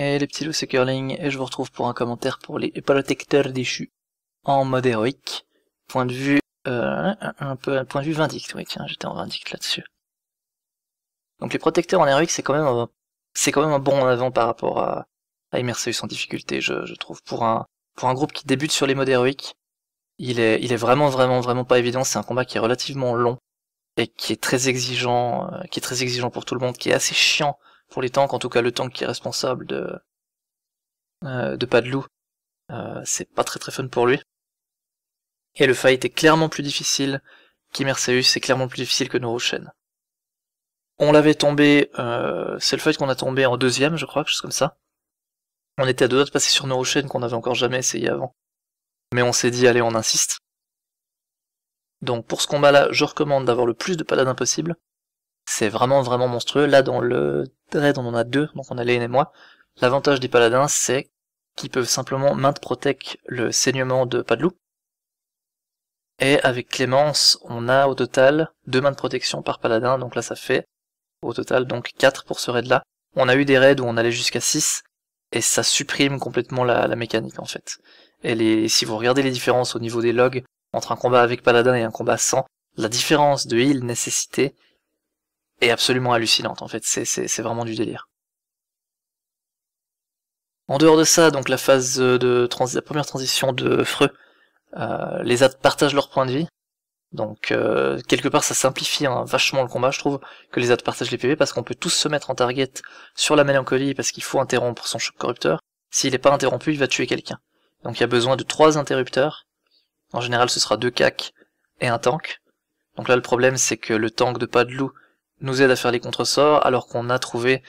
Et les petits loups, c'est Curling, et je vous retrouve pour un commentaire pour les protecteurs déchus en mode héroïque. Point de vue, euh, un peu, point de vue oui, tiens, j'étais en vindicte là-dessus. Donc les protecteurs en héroïque, c'est quand même un, c'est quand même un bon en avant par rapport à, à en sans difficulté, je, trouve. Pour un, pour un groupe qui débute sur les modes héroïques, il est, il est vraiment, vraiment, vraiment pas évident. C'est un combat qui est relativement long et qui est très exigeant, euh, qui est très exigeant pour tout le monde, qui est assez chiant pour les tanks, en tout cas le tank qui est responsable de, euh, de loup, euh, c'est pas très très fun pour lui. Et le fight est clairement plus difficile qu'Imerseus, c'est clairement plus difficile que Norochen. On l'avait tombé, euh, c'est le fight qu'on a tombé en deuxième, je crois, quelque chose comme ça. On était à deux autres de passer sur Norochen qu'on n'avait encore jamais essayé avant. Mais on s'est dit, allez, on insiste. Donc pour ce combat-là, je recommande d'avoir le plus de paladins possible, c'est vraiment vraiment monstrueux. Là dans le raid on en a deux, donc on a Lane et moi. L'avantage des paladins c'est qu'ils peuvent simplement de protect le saignement de Padlou. Et avec Clémence, on a au total deux mains de protection par paladin, donc là ça fait au total donc 4 pour ce raid là. On a eu des raids où on allait jusqu'à 6, et ça supprime complètement la, la mécanique en fait. Et les, si vous regardez les différences au niveau des logs entre un combat avec paladin et un combat sans, la différence de heal nécessité est absolument hallucinante. En fait, c'est vraiment du délire. En dehors de ça, donc la phase de la première transition de Freux, euh, les ads partagent leur point de vie. Donc euh, quelque part ça simplifie hein, vachement le combat, je trouve, que les ads partagent les PV parce qu'on peut tous se mettre en target sur la mélancolie parce qu'il faut interrompre son choc corrupteur. S'il n'est pas interrompu, il va tuer quelqu'un. Donc il y a besoin de trois interrupteurs. En général ce sera deux cacs et un tank. Donc là le problème c'est que le tank de pas de loup nous aide à faire les contresorts, alors qu'on a trouvé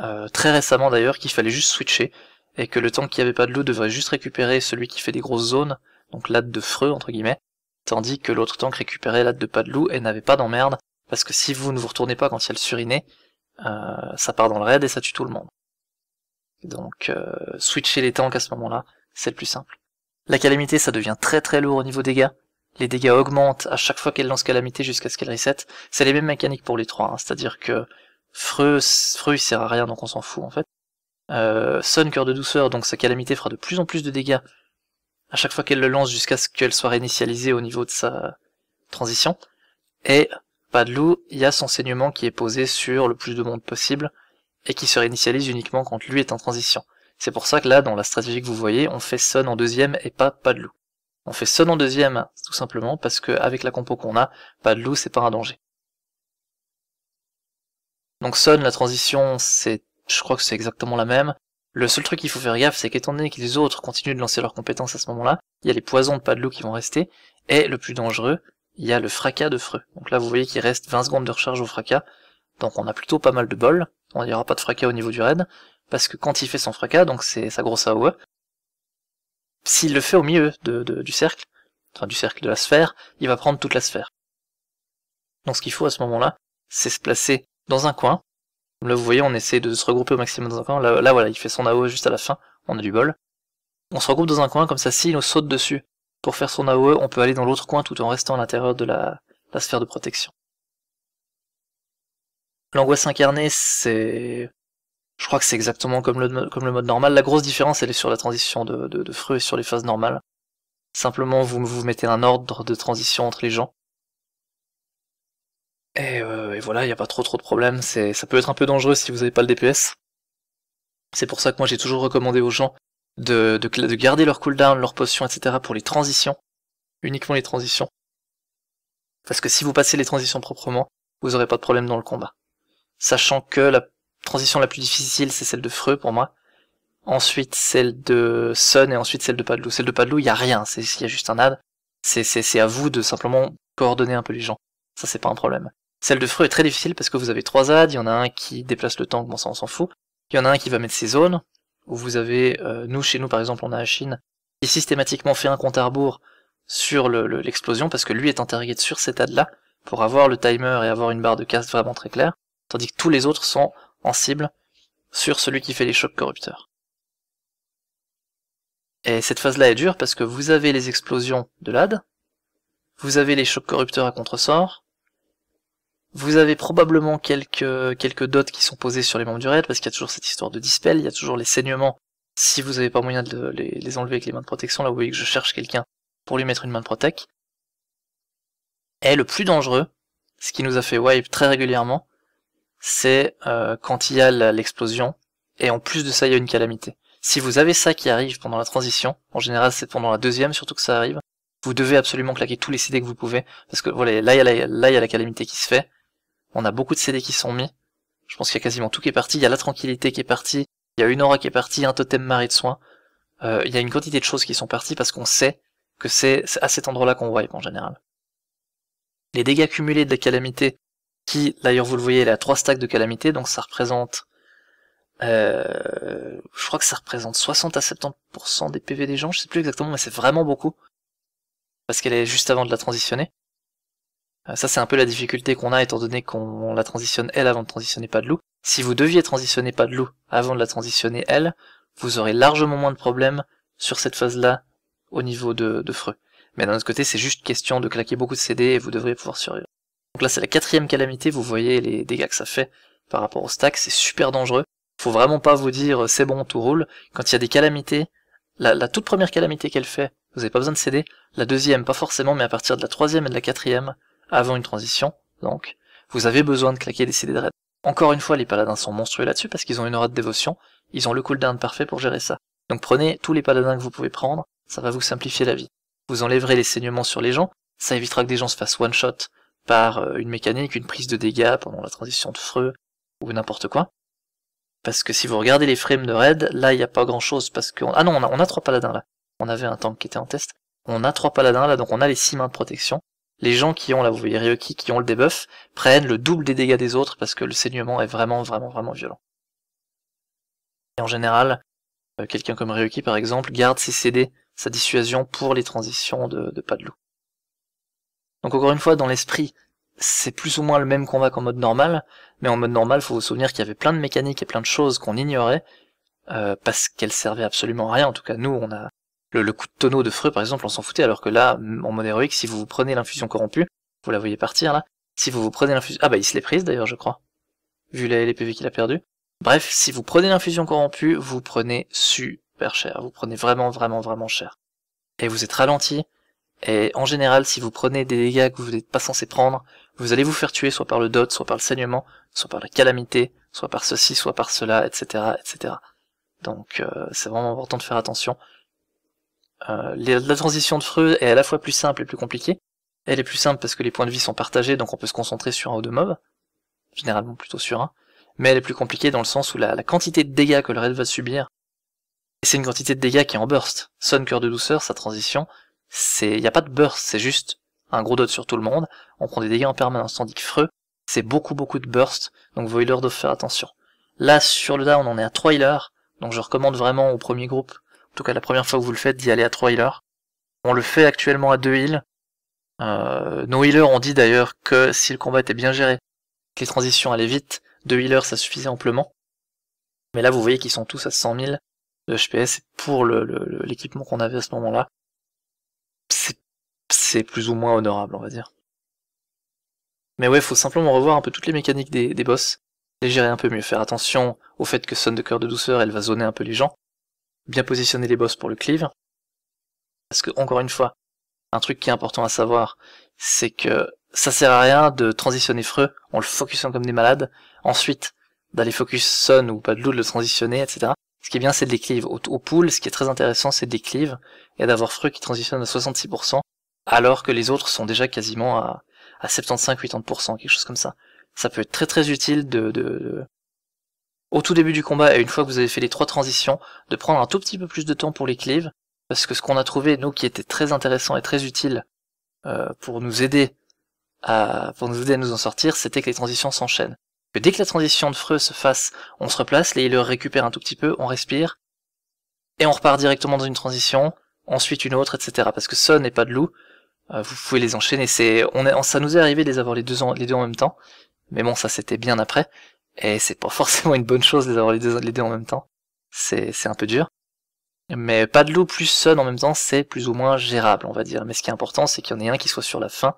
euh, très récemment d'ailleurs qu'il fallait juste switcher, et que le tank qui avait pas de loup devrait juste récupérer celui qui fait des grosses zones, donc l'ad de freux entre guillemets, tandis que l'autre tank récupérait l'ade de pas de loup et n'avait pas d'emmerde, parce que si vous ne vous retournez pas quand il y a le suriné, euh, ça part dans le raid et ça tue tout le monde. Donc euh, switcher les tanks à ce moment-là, c'est le plus simple. La calamité, ça devient très très lourd au niveau dégâts, les dégâts augmentent à chaque fois qu'elle lance Calamité jusqu'à ce qu'elle reset. C'est les mêmes mécaniques pour les trois, hein. c'est-à-dire que Freux, Freux il sert à rien donc on s'en fout en fait. Euh, Sun, cœur de douceur, donc sa Calamité fera de plus en plus de dégâts à chaque fois qu'elle le lance jusqu'à ce qu'elle soit réinitialisée au niveau de sa transition. Et pas loup, il y a son saignement qui est posé sur le plus de monde possible et qui se réinitialise uniquement quand lui est en transition. C'est pour ça que là, dans la stratégie que vous voyez, on fait Sun en deuxième et pas pas de loup. On fait Sun en deuxième, tout simplement, parce qu'avec la compo qu'on a, pas bah, de loup, c'est pas un danger. Donc Son, la transition, c'est, je crois que c'est exactement la même. Le seul truc qu'il faut faire gaffe, c'est qu'étant donné que les autres continuent de lancer leurs compétences à ce moment-là, il y a les poisons de pas de loup qui vont rester, et le plus dangereux, il y a le fracas de Freux. Donc là, vous voyez qu'il reste 20 secondes de recharge au fracas, donc on a plutôt pas mal de bol, on n'y aura pas de fracas au niveau du raid, parce que quand il fait son fracas, donc c'est sa grosse AOE, s'il le fait au milieu du cercle, enfin du cercle de la sphère, il va prendre toute la sphère. Donc ce qu'il faut à ce moment-là, c'est se placer dans un coin. Là vous voyez, on essaie de se regrouper au maximum dans un coin. Là, voilà, il fait son AOE juste à la fin, on a du bol. On se regroupe dans un coin, comme ça s'il nous saute dessus pour faire son AOE, on peut aller dans l'autre coin tout en restant à l'intérieur de la, la sphère de protection. L'angoisse incarnée, c'est je crois que c'est exactement comme le, comme le mode normal. La grosse différence, elle est sur la transition de, de, et sur les phases normales. Simplement, vous, vous mettez un ordre de transition entre les gens. Et, euh, voilà, il n'y a pas trop trop de problèmes. Ça peut être un peu dangereux si vous n'avez pas le DPS. C'est pour ça que moi j'ai toujours recommandé aux gens de, de, de garder leur cooldown, leur potion, etc. pour les transitions. Uniquement les transitions. Parce que si vous passez les transitions proprement, vous n'aurez pas de problème dans le combat. Sachant que la transition la plus difficile, c'est celle de Freux pour moi. Ensuite, celle de Sun et ensuite celle de Padlou. Celle de Padlou, il n'y a rien, c'est il y a juste un ad. C'est à vous de simplement coordonner un peu les gens. Ça c'est pas un problème. Celle de Freux est très difficile parce que vous avez trois ads, il y en a un qui déplace le tank, bon ça on s'en fout. Il y en a un qui va mettre ses zones, où vous avez, euh, nous chez nous par exemple on a Chine, qui systématiquement fait un compte à rebours sur l'explosion, parce que lui est interrogé sur cet ad là, pour avoir le timer et avoir une barre de casse vraiment très claire, tandis que tous les autres sont en cible sur celui qui fait les chocs corrupteurs. Et cette phase-là est dure parce que vous avez les explosions de l'AD, vous avez les chocs corrupteurs à contresort, vous avez probablement quelques, quelques dots qui sont posés sur les membres du raid parce qu'il y a toujours cette histoire de dispel, il y a toujours les saignements si vous n'avez pas moyen de les, enlever avec les mains de protection. Là, vous voyez que je cherche quelqu'un pour lui mettre une main de protect. Et le plus dangereux, ce qui nous a fait wipe très régulièrement, c'est euh, quand il y a l'explosion, et en plus de ça, il y a une calamité. Si vous avez ça qui arrive pendant la transition, en général c'est pendant la deuxième surtout que ça arrive, vous devez absolument claquer tous les CD que vous pouvez, parce que voilà, là il y a la, y a la calamité qui se fait, on a beaucoup de CD qui sont mis, je pense qu'il y a quasiment tout qui est parti, il y a la tranquillité qui est partie, il y a une aura qui est partie, un totem marée de soins, euh, il y a une quantité de choses qui sont parties parce qu'on sait que c'est à cet endroit-là qu'on wipe en général. Les dégâts cumulés de la calamité qui, d'ailleurs vous le voyez, elle a 3 stacks de calamité, donc ça représente... Euh, je crois que ça représente 60 à 70% des PV des gens, je sais plus exactement, mais c'est vraiment beaucoup. Parce qu'elle est juste avant de la transitionner. Euh, ça c'est un peu la difficulté qu'on a étant donné qu'on la transitionne elle avant de transitionner pas de loup. Si vous deviez transitionner pas de loup avant de la transitionner elle, vous aurez largement moins de problèmes sur cette phase-là au niveau de, de Freux. Mais d'un autre côté, c'est juste question de claquer beaucoup de CD et vous devriez pouvoir survivre. Donc là c'est la quatrième calamité, vous voyez les dégâts que ça fait par rapport au stack, c'est super dangereux. Faut vraiment pas vous dire euh, c'est bon, tout roule. Quand il y a des calamités, la, toute première calamité qu'elle fait, vous n'avez pas besoin de céder. La deuxième, pas forcément, mais à partir de la troisième et de la quatrième, avant une transition, donc, vous avez besoin de claquer des CD de raid. Encore une fois, les paladins sont monstrueux là-dessus parce qu'ils ont une aura de dévotion, ils ont le cooldown parfait pour gérer ça. Donc prenez tous les paladins que vous pouvez prendre, ça va vous simplifier la vie. Vous enlèverez les saignements sur les gens, ça évitera que des gens se fassent one-shot par euh, une mécanique, une prise de dégâts pendant la transition de freux, ou n'importe quoi. Parce que si vous regardez les frames de raid, là il n'y a pas grand chose parce que... Ah non, on a, trois paladins là. On avait un tank qui était en test. On a trois paladins là, donc on a les six mains de protection. Les gens qui ont, là vous voyez Ryuki, qui ont le debuff, prennent le double des dégâts des autres parce que le saignement est vraiment vraiment vraiment violent. Et en général, euh, quelqu'un comme Ryuki par exemple garde ses CD, sa dissuasion pour les transitions de, de pas de loup. Donc encore une fois, dans l'esprit, c'est plus ou moins le même combat qu'en mode normal, mais en mode normal, faut vous souvenir qu'il y avait plein de mécaniques et plein de choses qu'on ignorait, euh, parce qu'elles servaient absolument à rien. En tout cas, nous, on a le, coup de tonneau de Freux, par exemple, on s'en foutait, alors que là, en mode héroïque, si vous vous prenez l'infusion corrompue, vous la voyez partir là, si vous vous prenez l'infusion... Ah bah, il se l'est prise d'ailleurs, je crois, vu les, les PV qu'il a perdu. Bref, si vous prenez l'infusion corrompue, vous prenez super cher, vous prenez vraiment, vraiment, vraiment cher. Et vous êtes ralenti, et en général, si vous prenez des dégâts que vous n'êtes pas censé prendre, vous allez vous faire tuer soit par le dot, soit par le saignement, soit par la calamité, soit par ceci, soit par cela, etc. etc. Donc euh, c'est vraiment important de faire attention. Euh, la transition de Freud est à la fois plus simple et plus compliquée. Elle est plus simple parce que les points de vie sont partagés, donc on peut se concentrer sur un ou deux mobs, généralement plutôt sur un. Mais elle est plus compliquée dans le sens où la, quantité de dégâts que le raid va subir, c'est une quantité de dégâts qui est en burst. Son, cœur de douceur, sa transition, c'est, il n'y a pas de burst, c'est juste un gros dot sur tout le monde. On prend des dégâts en permanence, tandis que Freux, c'est beaucoup beaucoup de burst, donc vos healers doivent faire attention. Là, sur le da on en est à 3 healers, donc je recommande vraiment au premier groupe, en tout cas la première fois que vous le faites, d'y aller à 3 healers. On le fait actuellement à 2 healers euh, nos healers ont dit d'ailleurs que si le combat était bien géré, que les transitions allaient vite, 2 healers ça suffisait amplement. Mais là, vous voyez qu'ils sont tous à 100 000 de HPS pour l'équipement qu'on avait à ce moment-là c'est plus ou moins honorable, on va dire. Mais ouais, faut simplement revoir un peu toutes les mécaniques des, des boss, les gérer un peu mieux, faire attention au fait que Sonne de cœur de douceur, elle va zoner un peu les gens, bien positionner les boss pour le cleave. Parce que, encore une fois, un truc qui est important à savoir, c'est que ça sert à rien de transitionner Freux en le focusant comme des malades, ensuite d'aller focus Sun ou pas de loup, le transitionner, etc. Ce qui est bien, c'est de les cleave. Au, pool, ce qui est très intéressant, c'est de les cleave, et d'avoir Freux qui transitionne à 66%, alors que les autres sont déjà quasiment à, 75-80%, quelque chose comme ça. Ça peut être très très utile de, au tout début du combat et une fois que vous avez fait les trois transitions, de prendre un tout petit peu plus de temps pour les cleaves, parce que ce qu'on a trouvé, nous, qui était très intéressant et très utile euh, pour nous aider à, pour nous aider à nous en sortir, c'était que les transitions s'enchaînent. Que dès que la transition de Freux se fasse, on se replace, les healers récupèrent un tout petit peu, on respire, et on repart directement dans une transition, ensuite une autre, etc. Parce que Son n'est pas de loup, euh, vous pouvez les enchaîner. C'est, on ça nous est arrivé de les avoir les deux en, les deux en même temps, mais bon, ça c'était bien après. Et c'est pas forcément une bonne chose de les avoir les deux, les deux en même temps. C'est, c'est un peu dur. Mais pas de loup plus sun en même temps, c'est plus ou moins gérable, on va dire. Mais ce qui est important, c'est qu'il y en ait un qui soit sur la fin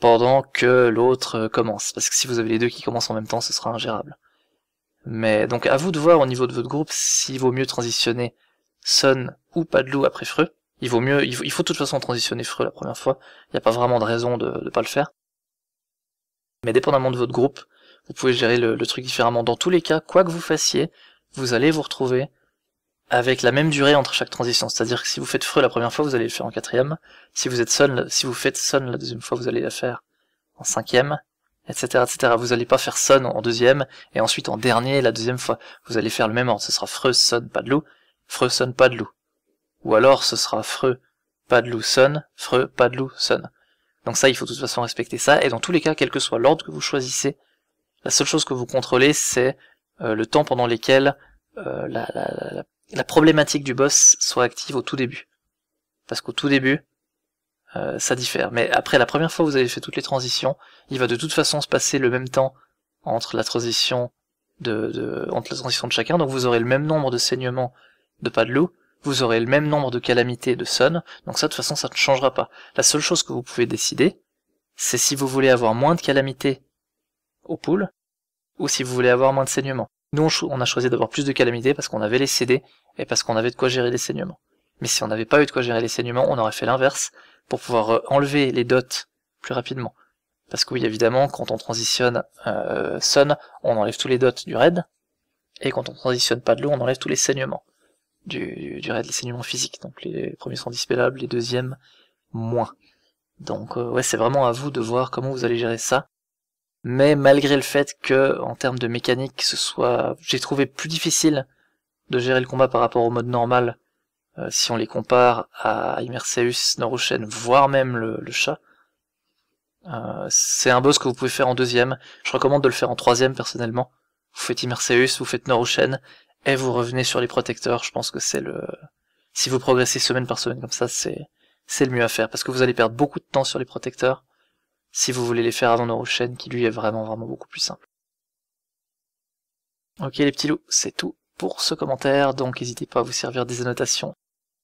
pendant que l'autre euh, commence. Parce que si vous avez les deux qui commencent en même temps, ce sera ingérable. Mais donc à vous de voir au niveau de votre groupe s'il vaut mieux transitionner Sun ou pas de loup après Freux il vaut mieux, il faut, de toute façon transitionner Freux la première fois. Il n'y a pas vraiment de raison de ne pas le faire. Mais dépendamment de votre groupe, vous pouvez gérer le, truc différemment. Dans tous les cas, quoi que vous fassiez, vous allez vous retrouver avec la même durée entre chaque transition. C'est-à-dire que si vous faites Freux la première fois, vous allez le faire en quatrième. Si vous êtes si vous faites Sun la deuxième fois, vous allez la faire en cinquième, etc., etc. Vous n'allez pas faire Sun en deuxième et ensuite en dernier la deuxième fois. Vous allez faire le même ordre. Ce sera Freux, sonne pas de loup. Freux, sonne, pas de loup ou alors ce sera pas de pas de loup, sonne. Donc ça, il faut de toute façon respecter ça, et dans tous les cas, quel que soit l'ordre que vous choisissez, la seule chose que vous contrôlez, c'est euh, le temps pendant lequel euh, la, problématique du boss soit active au tout début. Parce qu'au tout début, euh, ça diffère. Mais après, la première fois que vous avez fait toutes les transitions, il va de toute façon se passer le même temps entre la transition de, entre la transition de chacun, donc vous aurez le même nombre de saignements de pas de loup, vous aurez le même nombre de calamités de sun, donc ça de toute façon ça ne changera pas. La seule chose que vous pouvez décider, c'est si vous voulez avoir moins de calamités au poules ou si vous voulez avoir moins de saignements. Nous on a choisi d'avoir plus de calamités parce qu'on avait les CD et parce qu'on avait de quoi gérer les saignements. Mais si on n'avait pas eu de quoi gérer les saignements, on aurait fait l'inverse pour pouvoir euh, enlever les dots plus rapidement. Parce que oui, évidemment, quand on transitionne euh, Sun, on enlève tous les dots du raid, et quand on transitionne pas de l'eau, on enlève tous les saignements du, du, de l'enseignement physique. Donc les premiers sont dispellables, les deuxièmes moins. Donc euh, ouais, c'est vraiment à vous de voir comment vous allez gérer ça. Mais malgré le fait que, en termes de mécanique, ce soit, j'ai trouvé plus difficile de gérer le combat par rapport au mode normal, euh, si on les compare à Immerseus, Noroshen, voire même le, chat. Euh, c'est un boss que vous pouvez faire en deuxième. Je recommande de le faire en troisième personnellement. Vous faites Immerseus, vous faites Norushen, et eh, vous revenez sur les protecteurs, je pense que c'est le... Si vous progressez semaine par semaine comme ça, c'est c'est le mieux à faire, parce que vous allez perdre beaucoup de temps sur les protecteurs, si vous voulez les faire avant chaînes, qui lui est vraiment vraiment beaucoup plus simple. Ok les petits loups, c'est tout pour ce commentaire, donc n'hésitez pas à vous servir des annotations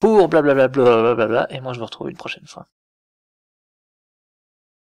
pour blablabla, blablabla et moi je vous retrouve une prochaine fois.